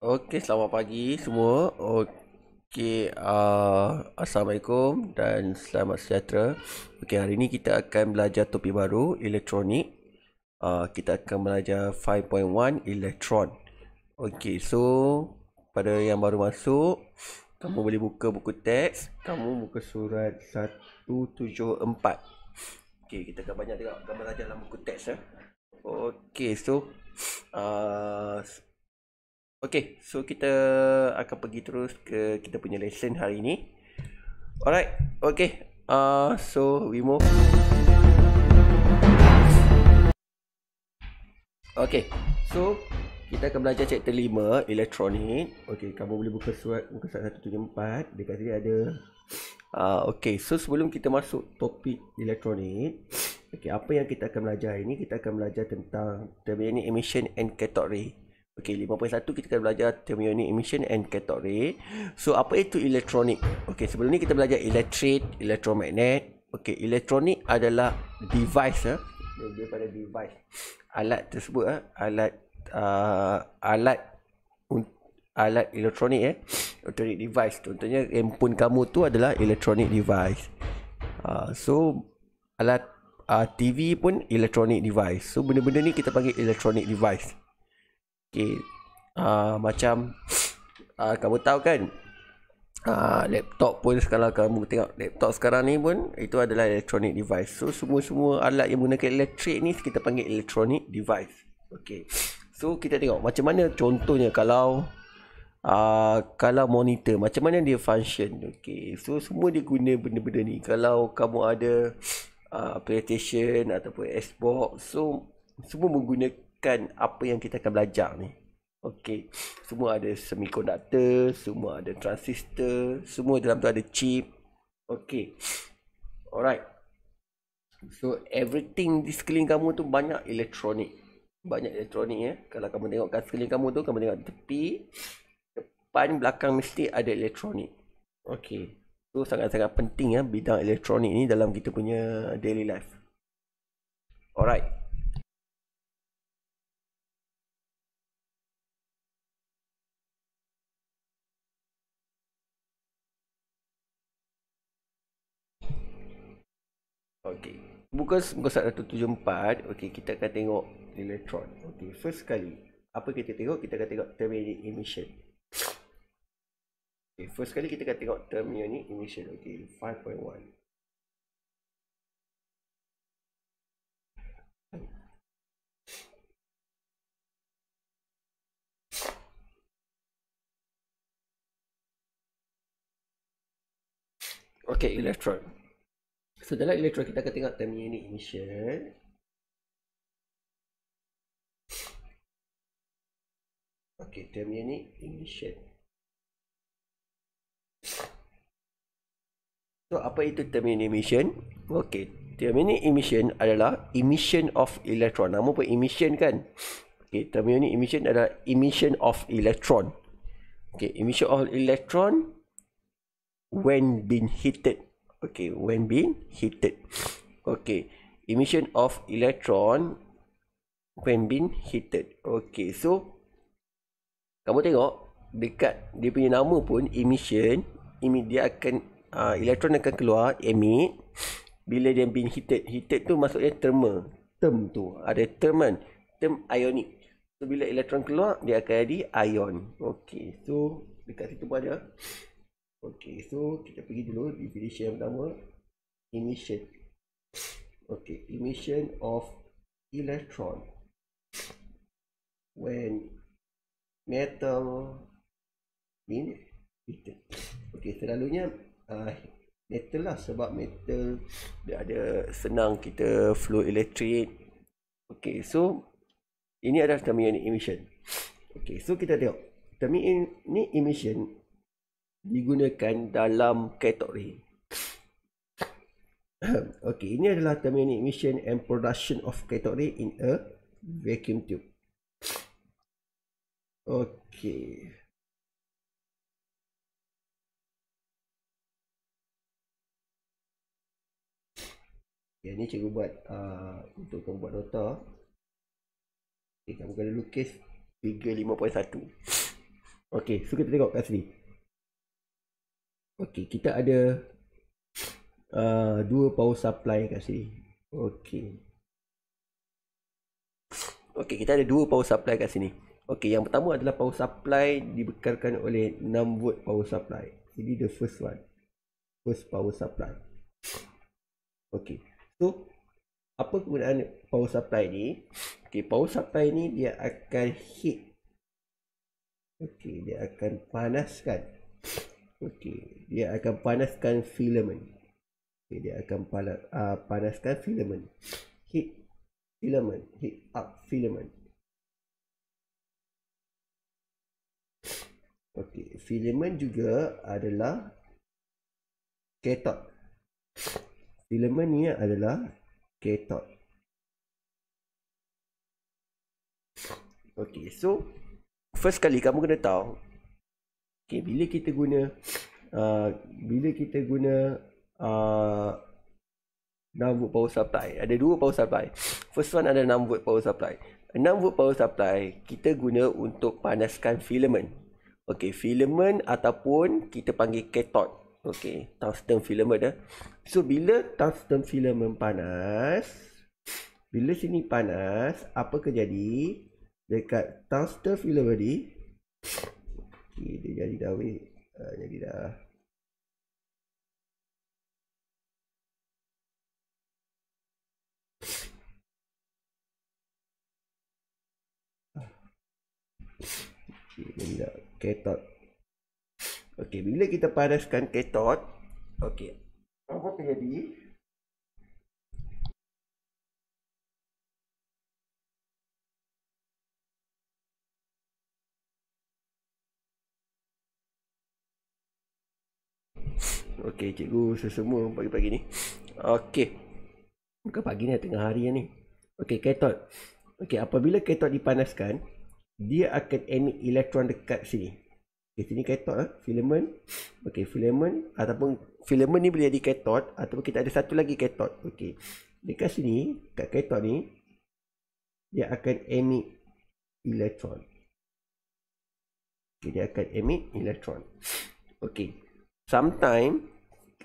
Okey, selamat pagi semua. Okey, uh, assalamualaikum dan selamat sejahtera. Okey, hari ini kita akan belajar topik baru elektronik. Uh, kita akan belajar 5.1 elektron. Okey, so pada yang baru masuk, kamu boleh buka buku teks. Kamu buka surat 174. Okey, kita akan banyak tengok gambar belajar dalam buku teks. Eh. Okey, so uh, Okay, so kita akan pergi terus ke kita punya lesson hari ini. Alright, okay. Uh, so, we move. Okay, so kita akan belajar chapter 5, elektronik. Okay, kamu boleh buka surat, buka surat 174. Dekat sini ada. Uh, okay, so sebelum kita masuk topik elektronik. Okay, apa yang kita akan belajar ini? Kita akan belajar tentang terminal emission and cathode ray. Okey, 5.1 kita akan belajar thermionic emission and cathode ray. So, apa itu elektronik? Okey, sebelum ni kita belajar electric, electromagnet. Okey, elektronik adalah device eh. Lebih pada device. Alat tersebut eh. alat uh, alat alat elektronik eh. Electronic device. Contohnya handphone kamu tu adalah electronic device. Uh, so alat uh, TV pun electronic device. So benda-benda ni kita panggil electronic device. Okay uh, ah, Macam uh, Kamu tahu kan uh, Laptop pun sekarang Kamu tengok laptop sekarang ni pun Itu adalah electronic device So semua-semua alat yang guna elektrik ni Kita panggil electronic device Okay So kita tengok macam mana contohnya kalau uh, kalau monitor macam mana dia function okey so semua dia guna benda-benda ni kalau kamu ada uh, PlayStation ataupun Xbox so semua menggunakan menjadikan apa yang kita akan belajar ni. Okey, semua ada semikonduktor, semua ada transistor, semua dalam tu ada chip. Okey. Alright. So everything di sekeliling kamu tu banyak elektronik. Banyak elektronik ya. Eh? Kalau kamu tengok kat sekeliling kamu tu, kamu tengok tepi, depan, belakang mesti ada elektronik. Okey. Tu so, sangat-sangat penting ya eh, bidang elektronik ni dalam kita punya daily life. Alright. muka muka 174 okey kita akan tengok elektron okey first sekali apa kita tengok kita akan tengok term ini emission okey first sekali kita akan tengok term ini emission okey 5.1 Okay, elektron. So dalam elektron kita akan tengok term unit emission. Okay, term unit emission. So apa itu term unit emission? Okay, term unit emission adalah emission of electron. Nama pun emission kan? Okay, term unit emission adalah emission of electron. Okay, emission of electron when being heated okay when being heated okay emission of electron when being heated okay so kamu tengok dekat dia punya nama pun emission dia akan uh, ah, elektron akan keluar emit bila dia being heated heated tu maksudnya thermal term tu ada term kan term ionic so bila elektron keluar dia akan jadi ion okay so dekat situ pun ada Okey, so kita pergi dulu definition yang pertama emission. Okey, emission of electron when metal in heated. Okey, selalunya uh, metal lah sebab metal dia ada senang kita flow electric. Okey, so ini adalah term emission. Okey, so kita tengok. Term ini emission digunakan dalam kategori. okay, ini adalah thermionic emission and production of kategori in a vacuum tube. Okay. Yang ni cikgu buat uh, untuk kamu buat nota. Okay, kamu kena lukis figure 5.1. Okay, so kita tengok kat sini. Okey, kita ada uh, dua power supply kat sini. Okey. Okey, kita ada dua power supply kat sini. Okey, yang pertama adalah power supply dibekalkan oleh 6 volt power supply. Ini the first one. First power supply. Okey. So, apa kegunaan power supply ni? Okey, power supply ni dia akan heat. Okey, dia akan panaskan Okey, dia akan panaskan filamen. Okay. dia akan pala, uh, panaskan filamen. Heat filamen, heat up filamen. Okey, filamen juga adalah ketot. Filamen ni adalah ketot. Okey, so first kali kamu kena tahu Okay, bila kita guna uh, bila kita guna uh, 6 volt power supply. Ada dua power supply. First one ada 6 volt power supply. 6 volt power supply kita guna untuk panaskan filament. Okay, filament ataupun kita panggil cathode. Okay, tungsten filament dah. Eh. So bila tungsten filament panas, bila sini panas, apa kejadi dekat tungsten filament ni? Okay, dia jadi dah weh. Uh, jadi dah. Okay, jadi dah. Ketot. Okay, bila kita padaskan ketot. Okay. Apa terjadi? Okay. Okey, cikgu sesemua pagi-pagi ni. Okey. Bukan pagi ni, tengah hari ni. Okey, ketod. Okey, apabila ketod dipanaskan, dia akan emit elektron dekat sini. Okey, sini ketod lah. Filament. Okey, filament. Ataupun filament ni boleh jadi ketod. Ataupun kita ada satu lagi ketod. Okey. Dekat sini, kat ketod ni, dia akan emit elektron. Okay, dia akan emit elektron. Okey sometime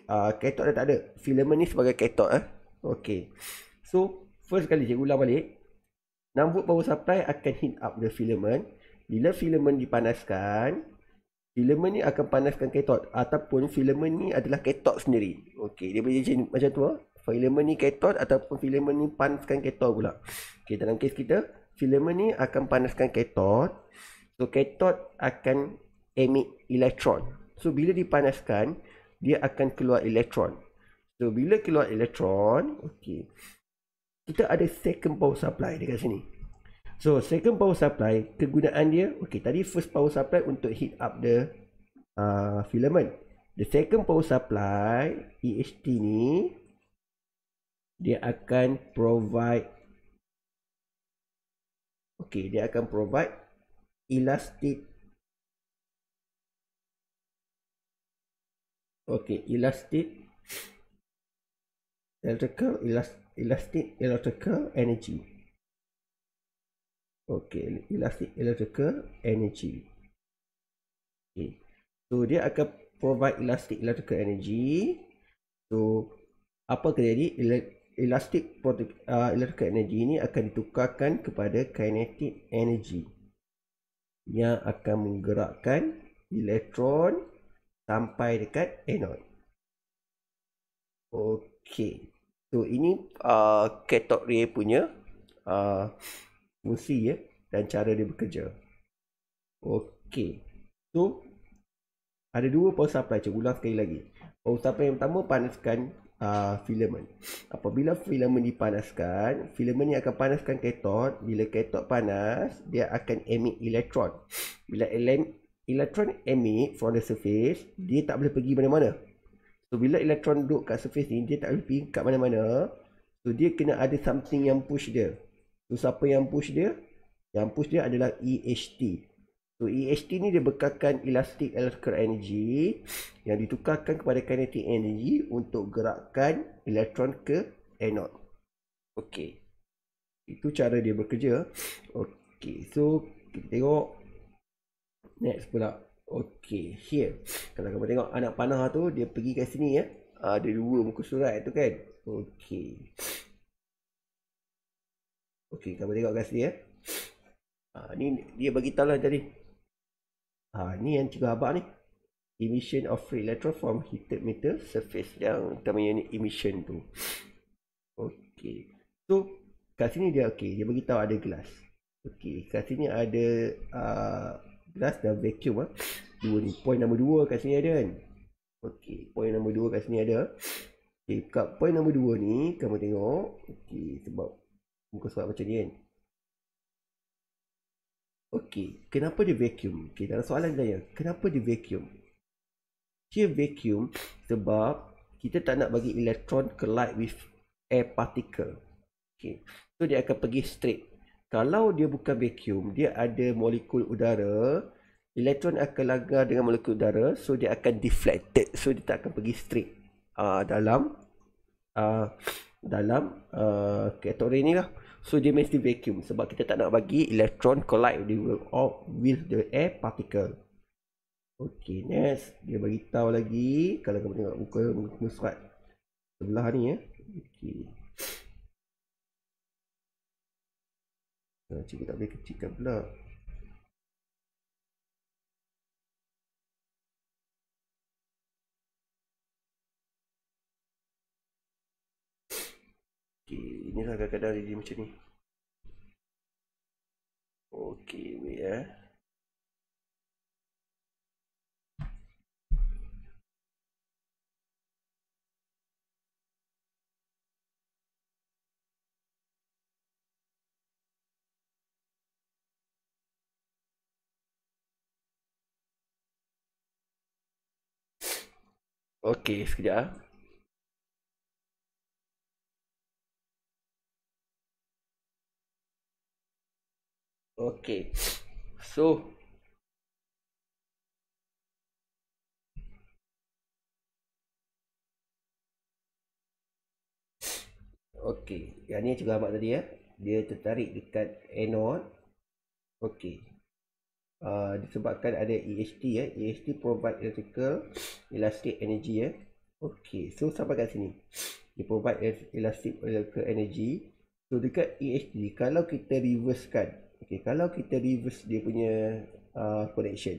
uh, ketok dah tak ada filament ni sebagai ketok eh okey so first kali cikgu ulang balik 6 power supply akan heat up the filament bila filament dipanaskan filament ni akan panaskan ketot ataupun filament ni adalah ketot sendiri okey dia boleh jadi macam tu ah. filament ni ketot ataupun filament ni panaskan ketot pula okey dalam kes kita filament ni akan panaskan ketot so ketot akan emit elektron So bila dipanaskan, dia akan keluar elektron. So bila keluar elektron, okey. Kita ada second power supply dekat sini. So second power supply kegunaan dia, okey tadi first power supply untuk heat up the uh, filament. The second power supply EHT ni dia akan provide okey dia akan provide elastic Okey, elastic electrical elast elastic electrical energy Okey, elastic electrical energy Okey, so dia akan provide elastic electrical energy so apa terjadi elastic uh, electrical energy ini akan ditukarkan kepada kinetic energy yang akan menggerakkan elektron sampai dekat anode. Okey. So ini uh, cathode ray punya uh, fungsi ya dan cara dia bekerja. Okey. So ada dua power supply cik. Ulang sekali lagi. Power supply yang pertama panaskan uh, filament. Apabila filament dipanaskan, filament ni akan panaskan katod. Bila katod panas, dia akan emit elektron. Bila elektron emit from the surface, hmm. dia tak boleh pergi mana-mana. So bila elektron duduk kat surface ni, dia tak boleh pergi kat mana-mana. So dia kena ada something yang push dia. So siapa yang push dia? Yang push dia adalah EHT. So EHT ni dia bekalkan elastic electrical energy yang ditukarkan kepada kinetic energy untuk gerakkan elektron ke anode. Okay. Itu cara dia bekerja. Okay. So kita tengok next pula okey here kalau kamu tengok anak panah tu dia pergi ke sini ya ada dua muka surat tu kan okey okey kamu tengok kat sini ya ha, ni dia bagi tahu lah tadi ha, ni yang cikgu abang ni emission of free electron from heated metal surface yang utamanya ni emission tu okey so kat sini dia okey dia bagi tahu ada gelas okey kat sini ada uh, last dah vacuum ah. Dua ni point nombor dua kat sini ada kan. Okey, point nombor dua kat sini ada. Okey, kat point nombor dua ni kamu tengok. Okey, sebab muka surat macam ni kan. Okey, kenapa dia vacuum? Okey, dalam soalan saya, kenapa dia vacuum? Dia vacuum sebab kita tak nak bagi elektron collide with air particle. Okey. So dia akan pergi straight kalau dia bukan vacuum, dia ada molekul udara, elektron akan lagar dengan molekul udara, so dia akan deflected. So dia tak akan pergi straight uh, dalam uh, dalam uh, ah, kategori ni lah. So dia mesti vacuum sebab kita tak nak bagi elektron collide with the air particle. Okay, next. Dia beritahu lagi kalau kamu tengok buka muka sebelah ni ya. Eh. Okay. Eh, cikgu tak boleh kecilkan pula. Okey, inilah kadang-kadang dia macam ni. Okey, wait eh. Okey, sekejap. Ah. Okey. So Okey, yang ni cikgu Ahmad tadi ya. Dia tertarik dekat anode. Okey, Uh, disebabkan ada EHT ya eh. EHT provide electrical elastic energy ya eh. okey so sampai kat sini dia provide elastic electrical energy so dekat EHT kalau kita reverse kan okey kalau kita reverse dia punya uh, connection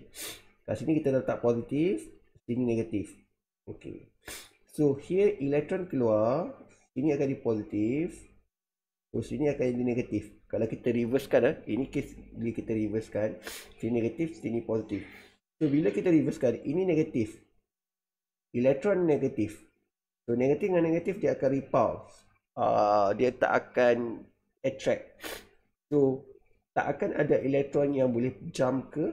kat sini kita letak positif sini negatif okey so here electron keluar ini akan di positif Maksudnya akan jadi negatif Kalau kita reverse kan, eh, Ini case Bila kita reversekan Sini negatif Sini positif So bila kita reverse kan, Ini negatif Elektron negatif So negatif dengan negatif Dia akan repulse uh, ah, Dia tak akan Attract So Tak akan ada elektron yang boleh jump ke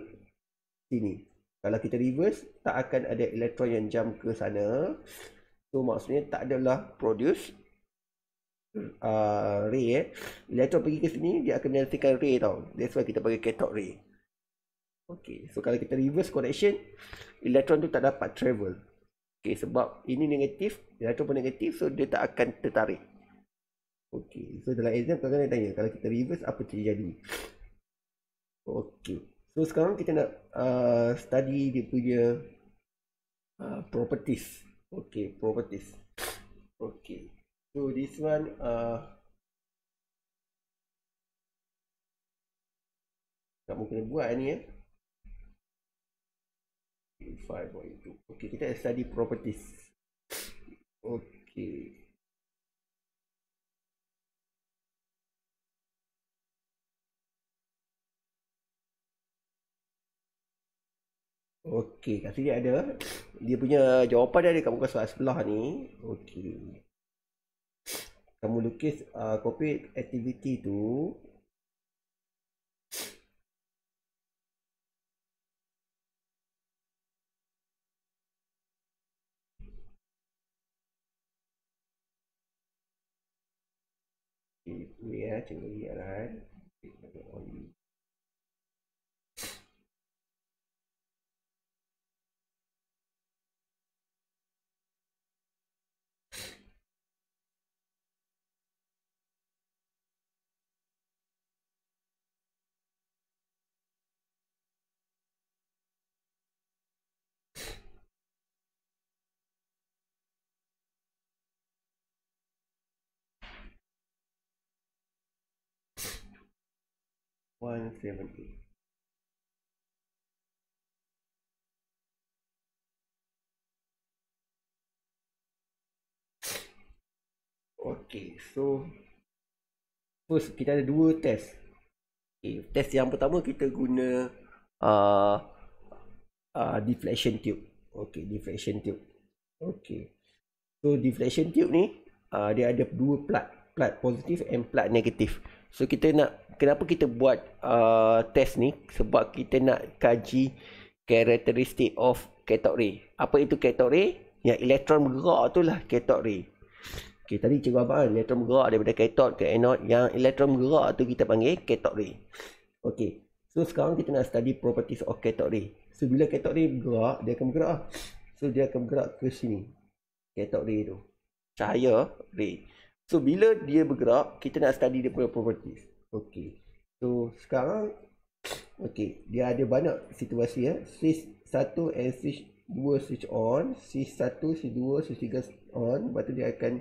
Sini Kalau kita reverse Tak akan ada elektron yang jump ke sana So maksudnya tak adalah produce uh, ray eh. Electron pergi ke sini, dia akan menyaksikan ray tau. That's why kita panggil cathode ray. Okay, so kalau kita reverse connection, elektron tu tak dapat travel. Okay, sebab ini negatif, elektron pun negatif, so dia tak akan tertarik. Okay, so dalam exam kita kena tanya, kalau kita reverse, apa yang terjadi? Okay, so sekarang kita nak uh, study dia punya uh, properties. Okay, properties. Okay. So this one uh tak mungkin buat ni eh. 5.2. Okey, kita study properties. Okey. Okey, kat sini ada eh. dia punya jawapan dia dekat muka surat sebelah ni. Okey kamu lukis uh, copy activity tu ya cuba ialah eh 170. Okay, so first kita ada dua test. Okay, test yang pertama kita guna uh, uh, deflection tube. Okay, deflection tube. Okay, so deflection tube ni uh, dia ada dua plat, plat positif and plat negatif. So kita nak kenapa kita buat uh, test ni sebab kita nak kaji characteristic of cathode ray. Apa itu cathode ray? Yang elektron bergerak itulah cathode ray. Okey, tadi cikgu apa? kan elektron bergerak daripada cathode ke anode yang elektron bergerak tu kita panggil cathode ray. Okey. So sekarang kita nak study properties of cathode ray. So bila cathode ray bergerak, dia akan bergerak. So dia akan bergerak ke sini. Cathode ray tu. Cahaya ray. So bila dia bergerak, kita nak study dia punya properties. Okay. So sekarang okay, dia ada banyak situasi ya. Sis 1 and switch 2 switch on, sis 1, sis 2, sis 3 on, lepas tu dia akan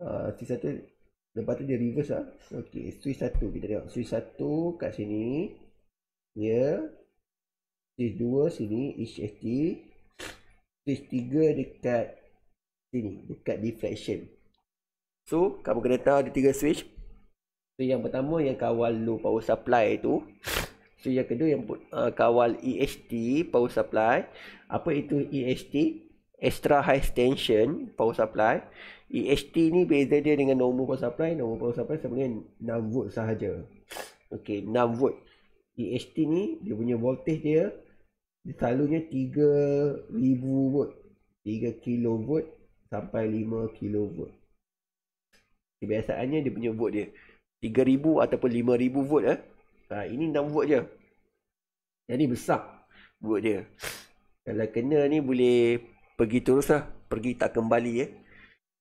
uh, switch 1 lepas tu dia reverse ah. Okay, Sis 1 kita tengok. Switch 1 kat sini. Ya. Yeah. Switch 2 sini HST. sis 3 dekat sini, dekat deflection. So, kabel kereta ada tiga switch. So, yang pertama yang kawal low power supply tu. So, yang kedua yang uh, kawal EHT power supply. Apa itu EHT? Extra high tension power supply. EHT ni beza dia dengan normal power supply. Normal power supply sebenarnya 6 volt sahaja. Okay, 6 volt. EHT ni dia punya voltage dia, dia selalunya 3000 volt. 3 kilo volt sampai 5 kilo volt. Kebiasaannya dia punya vote dia 3000 ataupun 5000 vote eh. Ha ini 6 vote je. Jadi besar vote dia. Kalau kena ni boleh pergi teruslah, pergi tak kembali eh.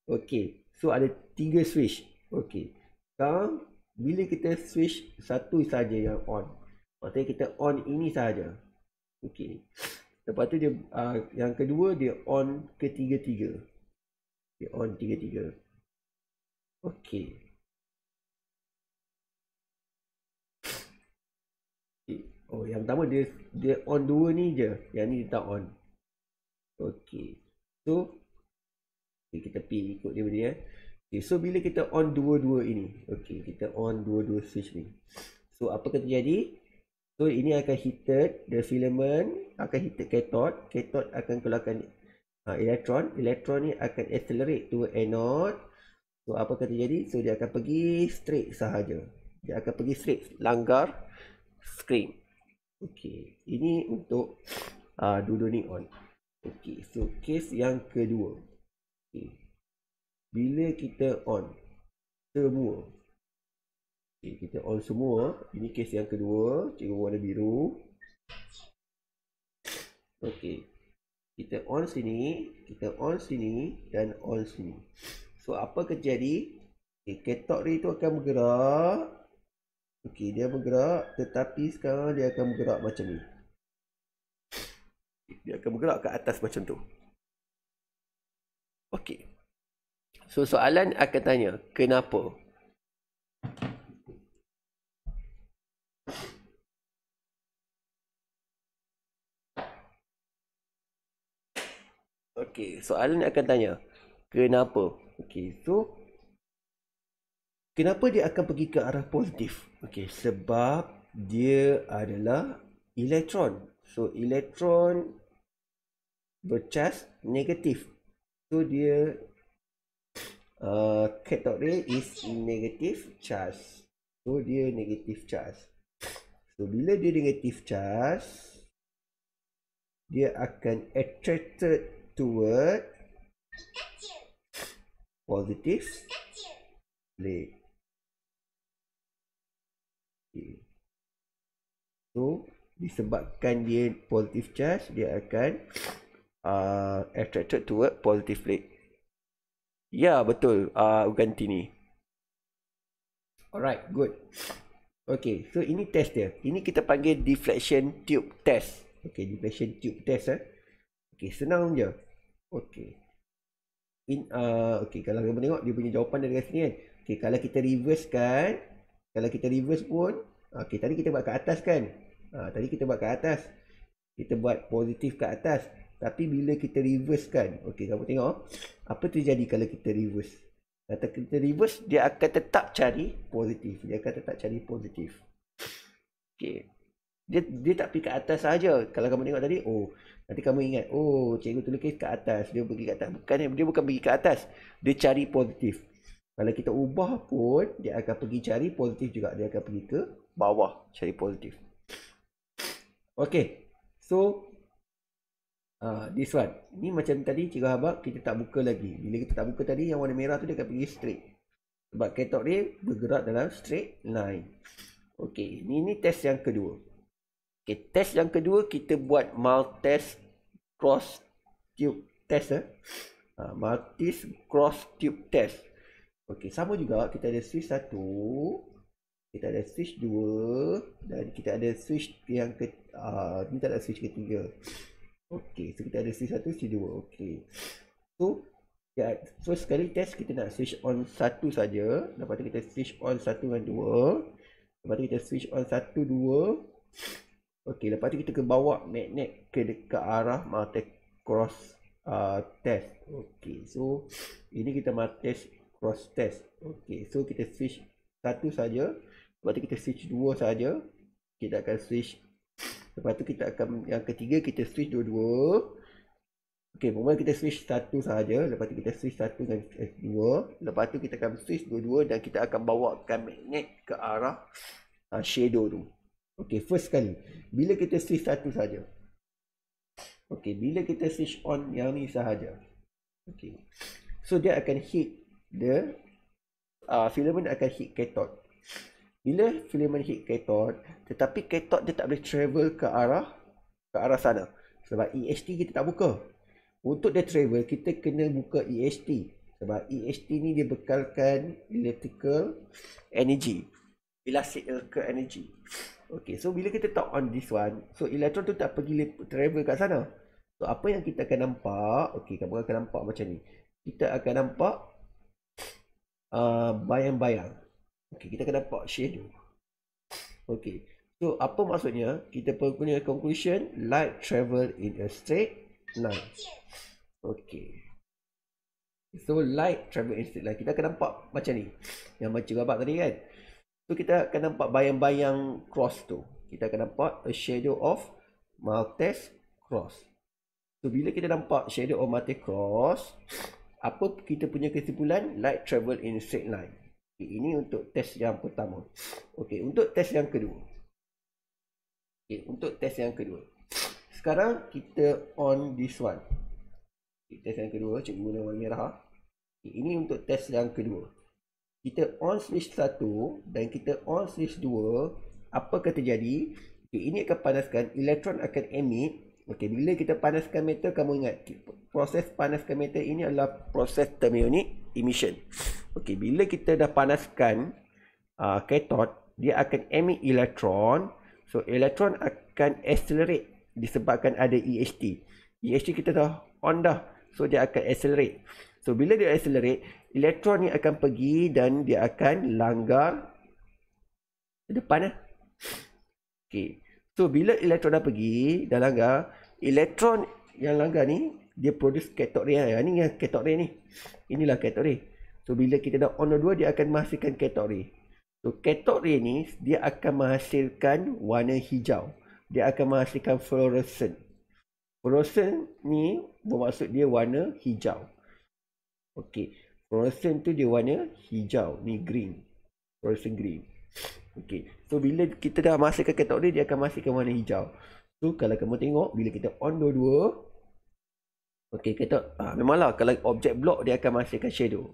Okay, So ada 3 switch. Okay, Sekarang bila kita switch satu saja yang on. Maksudnya kita on ini saja. Okey. Lepas tu dia uh, yang kedua dia on ketiga-tiga. Dia on tiga-tiga. Ok. Eh, oh, yang pertama dia dia on dua ni je. Yang ni dia tak on. Okay. So, okay, kita pergi ikut dia benda ya. Eh. Okay, so bila kita on dua-dua ini. Okay, kita on dua-dua switch ni. So, apa akan terjadi? So, ini akan heated. The filament akan heated cathode. Cathode akan keluarkan uh, ha, elektron. Elektron ni akan accelerate to anode. So apa akan terjadi? So dia akan pergi straight sahaja. Dia akan pergi straight langgar screen. Okey, ini untuk uh, ah, dulu ni on. Okey, so case yang kedua. Okey. Bila kita on semua. Okey, kita on semua. Ini case yang kedua, cikgu warna biru. Okey. Kita on sini, kita on sini dan on sini. So apa terjadi? Okay, ketok ray tu akan bergerak. Okey, dia bergerak tetapi sekarang dia akan bergerak macam ni. Dia akan bergerak ke atas macam tu. Okey. So soalan akan tanya, kenapa? Okey, soalan akan tanya, Kenapa? Okey, so kenapa dia akan pergi ke arah positif? Okey, sebab dia adalah elektron. So elektron bercas negatif. So dia uh, cathode uh, ray is negative charge. So dia negative charge. So bila dia negative charge, dia akan attracted toward positif le. okay. so disebabkan dia positive charge dia akan uh, attracted toward positive plate ya yeah, betul uh, ganti ni alright good Okay, so ini test dia. Ini kita panggil deflection tube test. Okay, deflection tube test. Eh. Okay, senang je. Okay in uh, okey kalau kita tengok dia punya jawapan dia dekat sini kan okey kalau kita reverse kan kalau kita reverse pun ah, okey tadi kita buat kat atas kan uh, tadi kita buat kat atas kita buat positif ke atas tapi bila kita reverse kan okey kamu tengok apa terjadi kalau kita reverse Kata kita reverse dia akan tetap cari positif dia akan tetap cari positif okey dia dia tak pergi ke atas saja kalau kamu tengok tadi oh Nanti kamu ingat, oh cikgu tulis kes kat atas. Dia pergi kat atas. Bukan, dia bukan pergi kat atas. Dia cari positif. Kalau kita ubah pun, dia akan pergi cari positif juga. Dia akan pergi ke bawah cari positif. Okay. So, uh, this one. Ni macam tadi cikgu habak, kita tak buka lagi. Bila kita tak buka tadi, yang warna merah tu dia akan pergi straight. Sebab ketok dia bergerak dalam straight line. Okay. Ni, ni test yang kedua. Okay, test yang kedua kita buat multi cross tube test eh. Uh, ha, multi cross tube test. Okey, sama juga kita ada switch satu, kita ada switch dua dan kita ada switch yang ke uh, ha, kita ada switch ketiga. Okey, so kita ada switch satu, switch dua. Okey. So Ya, first sekali test kita nak switch on satu saja. Lepas tu kita switch on satu dan dua. Lepas tu kita switch on satu, dua. Okey, lepas tu kita ke bawa magnet ke dekat arah mata cross uh, test. Okey, so ini kita mata cross test. Okey, so kita switch satu saja. Lepas tu kita switch dua saja. Kita akan switch. Lepas tu kita akan yang ketiga kita switch dua-dua. Okey, pemula kita switch satu saja. Lepas tu kita switch satu dan switch dua. Lepas tu kita akan switch dua-dua dan kita akan bawa magnet ke arah uh, shadow tu. Okey, first kali. bila kita switch satu saja. Okey, bila kita switch on yang ni sahaja. Okey. So dia akan hit the uh, filament akan hit cathode. Bila filament hit cathode, tetapi cathode dia tak boleh travel ke arah ke arah sana sebab EHT kita tak buka. Untuk dia travel, kita kena buka EHT sebab EHT ni dia bekalkan electrical energy, elastic electrical energy. Okay, so bila kita talk on this one, so elektron tu tak pergi travel kat sana. So, apa yang kita akan nampak, okay, kamu akan nampak macam ni. Kita akan nampak uh, bayang-bayang. Uh, okay, kita akan nampak shadow. Okay, so apa maksudnya? Kita punya conclusion, light travel in a straight line. Okay. So light travel in straight line Kita akan nampak macam ni. Yang macam babak tadi kan. So kita akan nampak bayang-bayang cross tu. Kita akan nampak a shadow of Maltese cross. So bila kita nampak shadow of Maltese cross, apa kita punya kesimpulan? Light travel in straight line. Okay, ini untuk test yang pertama. Okey, untuk test yang kedua. Okey, untuk test yang kedua. Sekarang kita on this one. Okay, test yang kedua, cikgu guna warna merah. Okay, ini untuk test yang kedua kita on switch 1 dan kita on switch 2 apa akan terjadi okay, ini akan panaskan elektron akan emit okey bila kita panaskan meter kamu ingat proses panaskan meter ini adalah proses thermionic emission okey bila kita dah panaskan uh, ah, katod dia akan emit elektron so elektron akan accelerate disebabkan ada EHT EHT kita dah on dah so dia akan accelerate so bila dia accelerate elektron ni akan pergi dan dia akan langgar ke depan lah. Okay. So, bila elektron dah pergi dan langgar, elektron yang langgar ni, dia produce cathode ray. Lah. Yang ni yang cathode ray ni. Inilah cathode ray. So, bila kita dah on dua, dia akan menghasilkan cathode ray. So, cathode ray ni, dia akan menghasilkan warna hijau. Dia akan menghasilkan fluorescent. Fluorescent ni bermaksud dia warna hijau. Okey fluorescent tu dia warna hijau ni green fluorescent green okay. so bila kita dah masukkan katod ni dia akan masukkan warna hijau so kalau kamu tengok bila kita on dua-dua okay katod ah ha, memanglah kalau objek block dia akan masukkan shadow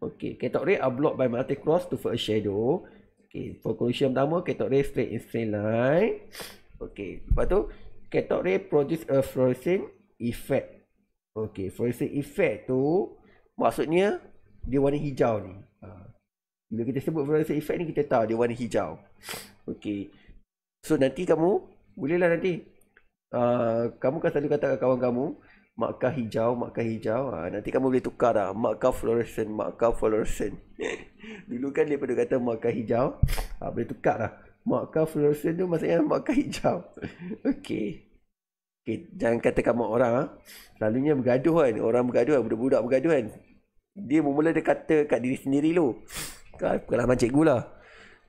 Okay katod ray are blocked by multi cross to for a shadow Okay for collision pertama katod ray straight in straight line Okay lepas tu katod ray produce a fluorescent effect Okay fluorescent effect tu maksudnya dia warna hijau ni. Ha. Bila kita sebut fluorescent effect ni kita tahu dia warna hijau. Okey. So nanti kamu bolehlah nanti uh, kamu kan selalu kata kawan kamu markah hijau, markah hijau. Uh, nanti kamu boleh tukar dah markah fluorescent, markah fluorescent. Dulu kan dia pernah kata markah hijau. Uh, boleh tukar dah. Markah fluorescent tu maksudnya markah hijau. Okey. Okay, jangan kata kamu orang ha. Selalunya bergaduh kan Orang bergaduh kan Budak-budak bergaduh kan dia mula dia kata kat diri sendiri lu Kalau macam cikgu lah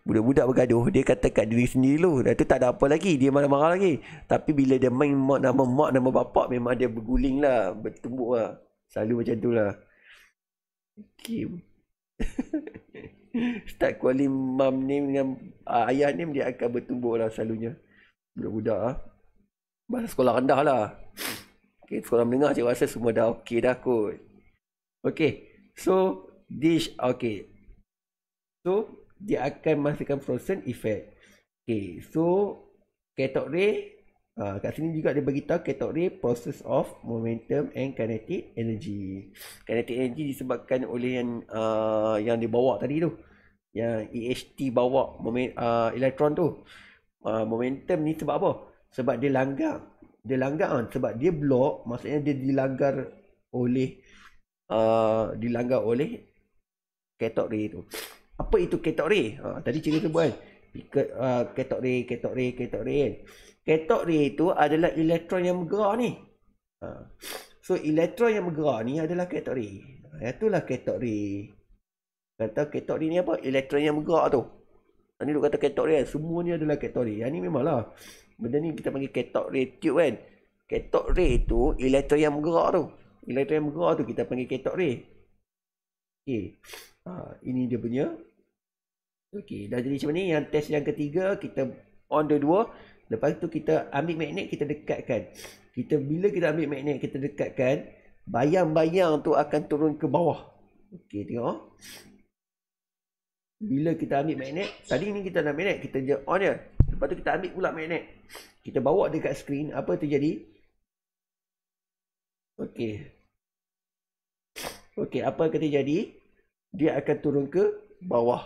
budak-budak bergaduh dia kata kat diri sendiri lu dah tu tak ada apa lagi dia marah-marah lagi tapi bila dia main mak nama mak nama bapak memang dia berguling lah bertumbuk lah selalu macam tu lah Kim start kuali mam ni dengan uh, ayah ni dia akan bertumbuk lah selalunya budak-budak lah bahasa sekolah rendah lah okay, sekolah menengah cikgu rasa semua dah okey dah kot okey So this okay. So dia akan menghasilkan frozen effect. Okay, so cathode ray ha, kat sini juga dia bagi tahu cathode ray process of momentum and kinetic energy. Kinetic energy disebabkan oleh yang uh, yang dia bawa tadi tu. Yang EHT bawa moment, uh, ah, elektron tu. Uh, momentum ni sebab apa? Sebab dia langgar. Dia langgar kan? sebab dia blok maksudnya dia dilanggar oleh Uh, dilanggar oleh ketok ray tu. Apa itu ketok ray? Ah, ha, tadi cerita tu buat kan? Uh, ketok ray, ketok ray, ketok ray kan? Ketok ray tu adalah elektron yang bergerak ni. Ha. So, elektron yang bergerak ni adalah ketok ray. Itulah ketok ray. Kata ketok ray ni apa? Elektron yang bergerak tu. Ini duk kata ketok ray kan? Semua ni adalah ketok ray. Yang ni memanglah. Benda ni kita panggil ketok ray tube kan? Ketok ray tu elektron yang bergerak tu elektron yang bergerak tu kita panggil ketok ray. Okey. Ha, ini dia punya. Okey, dah jadi macam ni. Yang test yang ketiga kita on the dua. Lepas tu kita ambil magnet kita dekatkan. Kita bila kita ambil magnet kita dekatkan, bayang-bayang tu akan turun ke bawah. Okey, tengok. Bila kita ambil magnet, tadi ni kita nak magnet, kita je on dia. Lepas tu kita ambil pula magnet. Kita bawa dekat skrin, apa terjadi? jadi? Okey. Okey, apa akan terjadi? Dia akan turun ke bawah.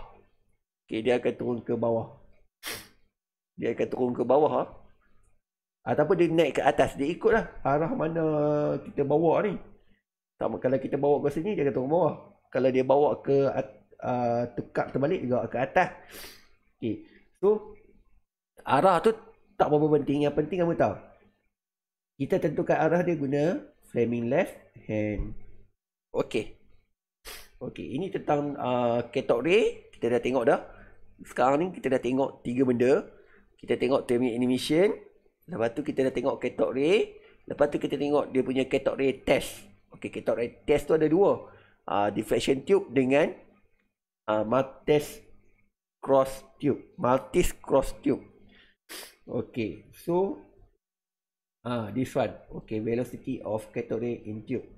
Okey, dia akan turun ke bawah. Dia akan turun ke bawah. Ha? Ataupun dia naik ke atas. Dia ikutlah arah mana kita bawa ni. Sama kalau kita bawa ke sini, dia akan turun ke bawah. Kalau dia bawa ke uh, tekap terbalik juga ke atas. Okey. So, arah tu tak berapa penting. Yang penting kamu tahu. Kita tentukan arah dia guna Fleming left hand. Okay. Okay, ini tentang uh, ketok ray. Kita dah tengok dah. Sekarang ni kita dah tengok tiga benda. Kita tengok thermic animation. Lepas tu kita dah tengok ketok ray. Lepas tu kita tengok dia punya ketok ray test. Okay, ketok ray test tu ada dua. Uh, diffraction tube dengan uh, Maltese cross tube. Maltese cross tube. Okay, so Ah, this one. Okay, velocity of cathode ray in tube.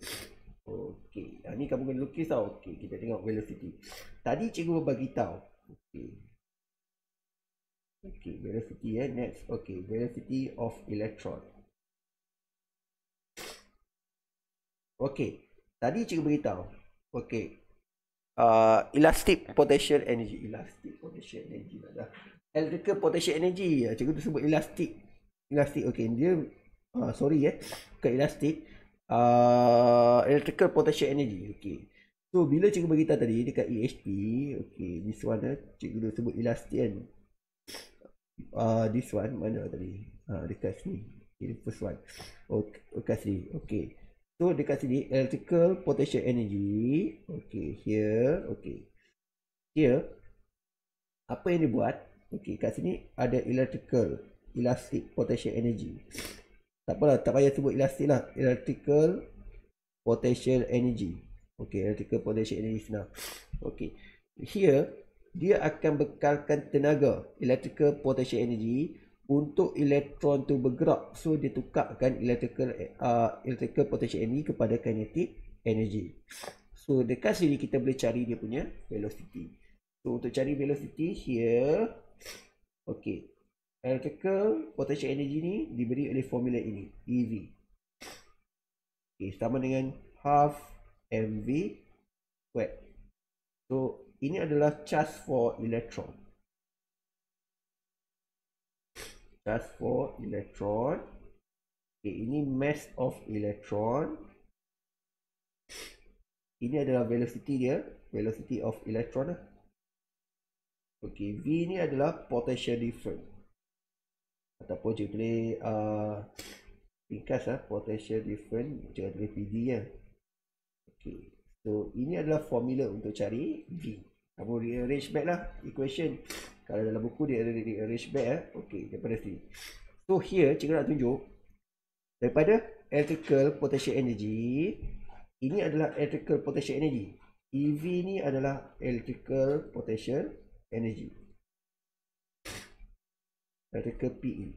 Okay, ah, ni kamu kena lukis tau. Okay, kita tengok velocity. Tadi cikgu bagi tahu. Okay. Okay, velocity eh. Next, okay, velocity of electron. Okay, tadi cikgu bagi tahu. Okay, uh, elastic potential energy. Elastic potential energy lah dah. Electrical potential energy. Ah, cikgu tu sebut elastic. Elastic, okay. Dia uh, sorry eh bukan elastik uh, ah, electrical potential energy okey so bila cikgu bagi tadi dekat EHP okey this one eh cikgu dah sebut elastik kan uh, this one mana tadi uh, dekat sini okay, first one okey dekat sini okey so dekat sini electrical potential energy okey here okey here apa yang dia buat okey kat sini ada electrical elastic potential energy tak apalah tak payah sebut elastik lah electrical potential energy okay electrical potential energy sana okay here dia akan bekalkan tenaga electrical potential energy untuk elektron tu bergerak so dia tukarkan electrical uh, electrical potential energy kepada kinetic energy so dekat sini kita boleh cari dia punya velocity so untuk cari velocity here okay electrical potential energy ni diberi oleh formula ini EV okay, sama dengan half MV squared so ini adalah charge for electron charge for electron okay, ini mass of electron ini adalah velocity dia velocity of electron lah. V ni adalah potential difference ataupun cikgu boleh pingkas uh, lah, potential difference cikgu boleh PD ya. Ah. Okay. so ini adalah formula untuk cari V kamu rearrange back lah equation kalau dalam buku dia ada rearrange back eh. Ah. ok daripada sini so here cikgu nak tunjuk daripada electrical potential energy ini adalah electrical potential energy EV ni adalah electrical potential energy Electrical PE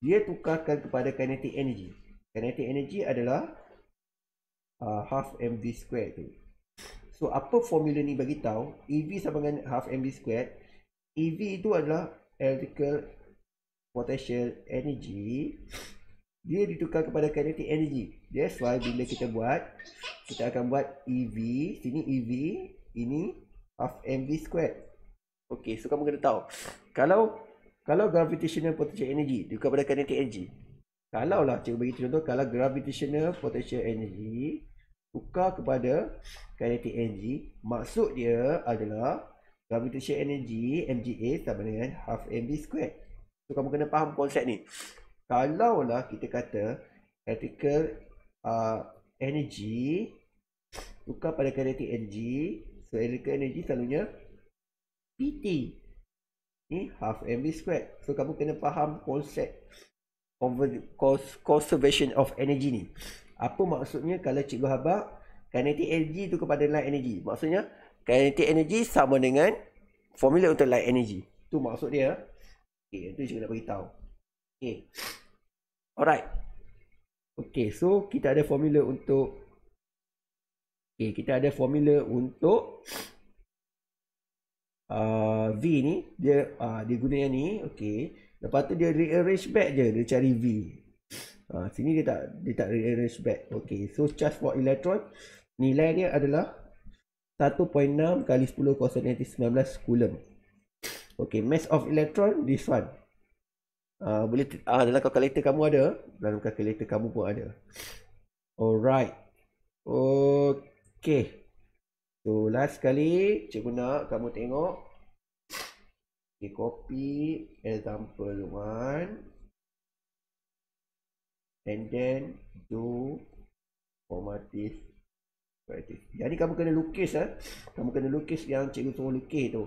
Dia tukarkan kepada kinetic energy Kinetic energy adalah uh, Half mv squared tu So apa formula ni bagi tahu EV sama dengan half mv squared EV itu adalah Electrical potential energy Dia ditukar kepada kinetic energy That's why bila kita buat Kita akan buat EV Sini EV Ini half mv squared Okay, so kamu kena tahu Kalau kalau gravitational potential energy juga kepada kinetic energy kalau lah cikgu bagi contoh kalau gravitational potential energy tukar kepada kinetic energy maksud dia adalah gravitational energy mga sama dengan half mv squared so kamu kena faham konsep ni kalau lah kita kata electrical uh, energy tukar pada kinetic energy so electrical energy selalunya PT ni half mv squared so kamu kena faham konsep conservation of energy ni apa maksudnya kalau cikgu habak kinetic energy tu kepada light energy maksudnya kinetic energy sama dengan formula untuk light energy tu maksud dia okey itu cikgu nak beritahu okey alright okey so kita ada formula untuk okey kita ada formula untuk Ah, v ni dia uh, dia guna yang ni okey lepas tu dia rearrange back je dia cari V uh, sini dia tak dia tak rearrange back okey so charge for electron nilai dia adalah 1.6 kali 10 kuasa negatif 19 coulomb okey mass of electron this one uh, boleh uh, dalam kalkulator kamu ada dalam kalkulator kamu pun ada alright okey So last kali cikgu nak kamu tengok Okay, copy example one, and then do formative practice. Jadi kamu kena lukis eh. Kamu kena lukis yang cikgu suruh lukis tu.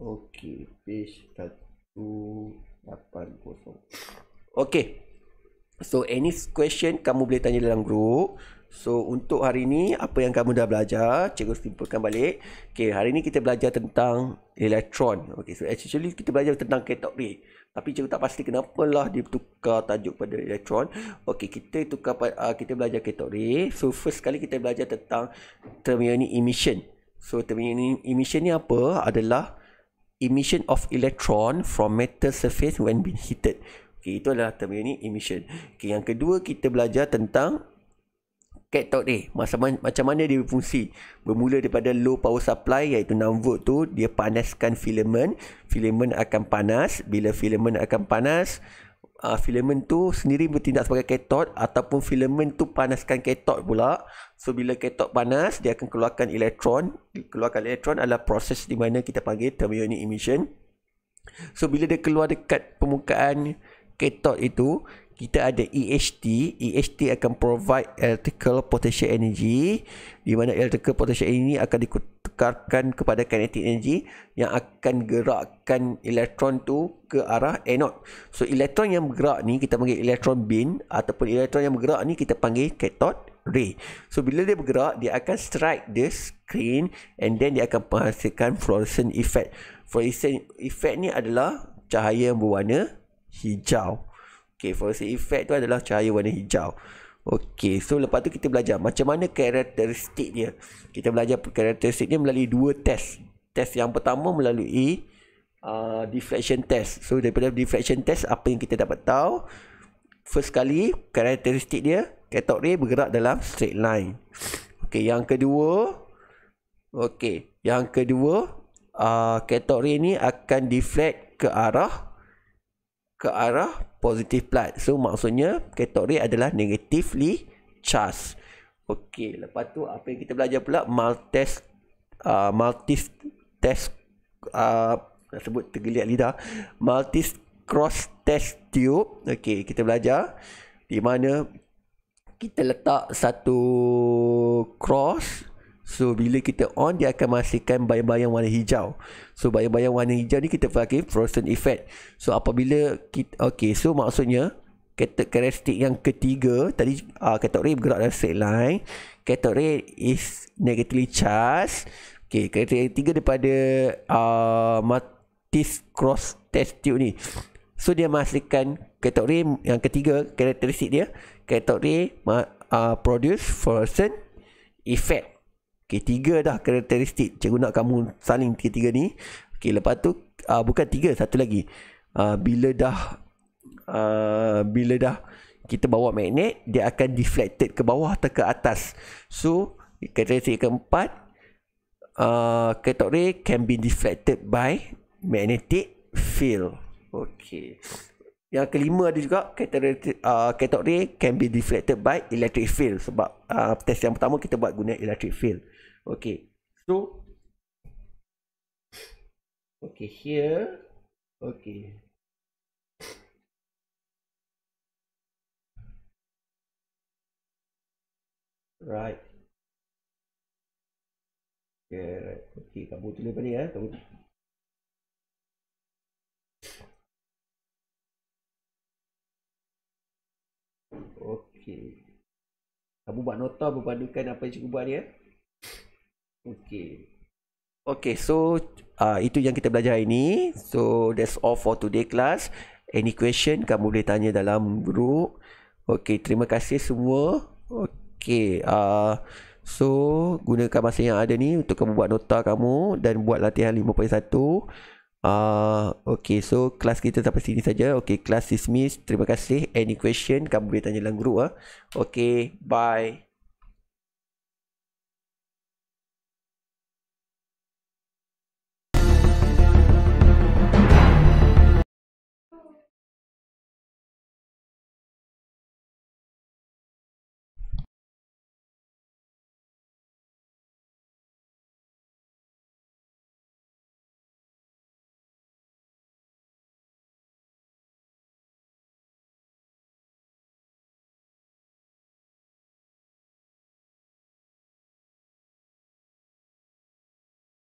Okey, page 180. Okey. So any question kamu boleh tanya dalam group. So untuk hari ni apa yang kamu dah belajar, cikgu simpulkan balik. Okey, hari ni kita belajar tentang elektron. Okey, so actually kita belajar tentang ketok Tapi cikgu tak pasti kenapa lah dia tukar tajuk pada elektron. Okey, kita tukar uh, kita belajar ketok ray. So first sekali kita belajar tentang thermionic emission. So thermionic emission ni apa? Adalah emission of electron from metal surface when being heated. Okey, itu adalah thermionic emission. Okey, yang kedua kita belajar tentang cat talk ni macam, macam mana dia berfungsi bermula daripada low power supply iaitu 6 volt tu dia panaskan filament filament akan panas bila filament akan panas uh, filament tu sendiri bertindak sebagai katod ataupun filament tu panaskan katod pula so bila katod panas dia akan keluarkan elektron keluarkan elektron adalah proses di mana kita panggil thermionic emission so bila dia keluar dekat permukaan katod itu kita ada EHT EHT akan provide electrical potential energy di mana electrical potential energy akan ditukarkan kepada kinetic energy yang akan gerakkan elektron tu ke arah anode so elektron yang bergerak ni kita panggil electron beam ataupun elektron yang bergerak ni kita panggil cathode ray so bila dia bergerak dia akan strike the screen and then dia akan menghasilkan fluorescent effect fluorescent effect ni adalah cahaya yang berwarna hijau Okay, fluorescent effect tu adalah cahaya warna hijau. Okay, so lepas tu kita belajar macam mana karakteristik dia. Kita belajar karakteristik dia melalui dua test. Test yang pertama melalui uh, deflection test. So, daripada deflection test, apa yang kita dapat tahu? First kali, karakteristik dia, cathode ray bergerak dalam straight line. Okay, yang kedua, okay, yang kedua, uh, cathode ray ni akan deflect ke arah ke arah positif blood. So maksudnya cathode adalah negatively charged. Okey, lepas tu apa yang kita belajar pula multitest uh, multi test uh, sebut tergeliat lidah multi cross test tube. Okey, kita belajar di mana kita letak satu cross So bila kita on dia akan masukkan bayang-bayang warna hijau. So bayang-bayang warna hijau ni kita panggil frozen effect. So apabila kita okey so maksudnya karakteristik yang ketiga tadi uh, ah, kata ray bergerak dalam straight line. Kata ray is negatively charged. Okey, karakteristik yang ketiga daripada uh, ah, Matis cross test tube ni. So dia masukkan kata ray yang ketiga karakteristik dia. Kata ray uh, produce frozen effect Okay, tiga dah karakteristik cikgu nak kamu saling tiga-tiga ni. Okay, lepas tu, uh, bukan tiga, satu lagi. Uh, bila dah, uh, bila dah kita bawa magnet, dia akan deflected ke bawah atau ke atas. So, karakteristik keempat, uh, ketok ray can be deflected by magnetic field. Okay. Yang kelima ada juga Kathodic uh, ray can be deflected by electric field Sebab uh, test yang pertama kita buat guna electric field okay so okay here okay right okay right okay kamu tulis balik ya eh. kamu okay kamu buat nota berpadukan apa yang cikgu buat ni eh. Okay. Okay, so uh, itu yang kita belajar hari ini. So, that's all for today class. Any question, kamu boleh tanya dalam group. Okay, terima kasih semua. Okay, uh, ah, so gunakan masa yang ada ni untuk kamu buat nota kamu dan buat latihan 5.1. Uh, okay, so kelas kita sampai sini saja. Okay, kelas dismissed. Terima kasih. Any question, kamu boleh tanya dalam group. Uh. Ah. Okay, bye.